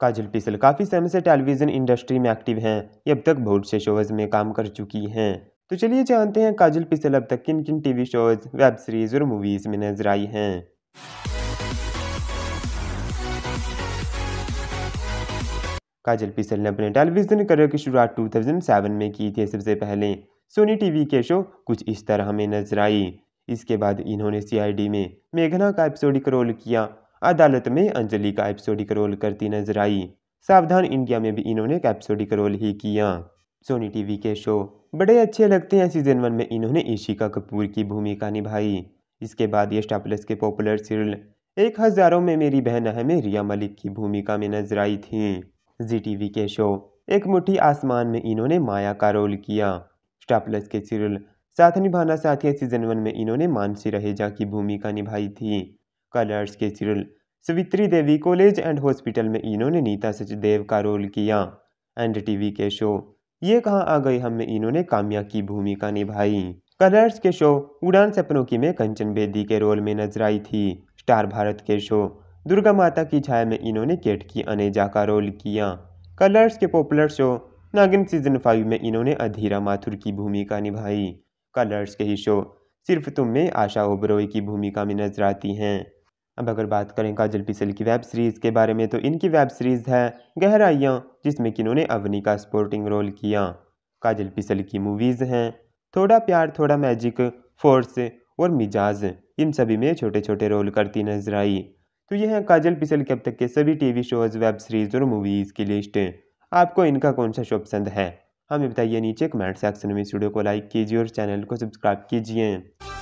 काजल पिसल काफ़ी समय से टेलीविज़न इंडस्ट्री में एक्टिव हैं ये अब तक बहुत से शोज़ में काम कर चुकी हैं तो चलिए जानते हैं काजल पिसल अब तक किन किन टीवी शोज़ वेब सीरीज़ और मूवीज़ में नजर आई हैं काजल पिसल ने अपने टेलीविज़न करियर की शुरुआत 2007 में की थी सबसे पहले सोनी टीवी के शो कुछ इस तरह में नजर आई इसके बाद इन्होंने सीआईडी में मेघना का एपिसोडिक रोल किया अदालत में अंजलि का एपिसोडिक रोल करती नजर आई सावधान इंडिया में भी इन्होंने एपिसोडिक रोल ही किया सोनी टीवी के शो बड़े अच्छे लगते हैं सीजन वन में इन्होंने ईशिका कपूर की भूमिका निभाई इसके बाद ये स्टार प्लस के पॉपुलर सीरियल एक हज़ारों में मेरी बहन हमें रिया मलिक की भूमिका में नजर आई थी जी टीवी के शो एक मुट्ठी आसमान में इन्होंने माया का रोल किया स्टार प्लस के सीरियल साथ निभाना साथिया सीजन वन में इन्होंने मानसी रहेजा की भूमिका निभाई थी कलर्स के serial Savitri Devi college and hospital में इन्होंने नीता सचदेव का रोल किया एंड टीवी के शो ये कहाँ आ गई हम में इन्होंने कामया की भूमिका निभाई कलर्स के शो उड़ान सपनों की में कंचन बेदी के रोल में नजर आई थी स्टार भारत के शो दुर्गा माता की छाया में इन्होंने केट की अनेजा का रोल किया कलर्स के popular show Naagin season five में इन्होंने अधीरा माथुर की भूमिका निभाई कलर्स के ही शो सिर्फ तुम में आशा ओबरोई की भूमिका में नजर आती हैं अब अगर बात करें काजल पिसल की वेब सीरीज़ के बारे में तो इनकी वेब सीरीज़ है गहराइयाँ जिसमें कि इन्होंने अवनी का सपोर्टिंग रोल किया काजल पिसल की मूवीज़ हैं थोड़ा प्यार थोड़ा मैजिक फोर्स और मिजाज इन सभी में छोटे छोटे रोल करती नजर आई तो यह है काजल पिसल के अब तक के सभी टीवी शोज़ वेब सीरीज़ और मूवीज़ की लिस्ट आपको इनका कौन सा शो पसंद है हमें बताइए नीचे कमेंट सेक्शन में इस वीडियो को लाइक कीजिए और चैनल को सब्सक्राइब कीजिए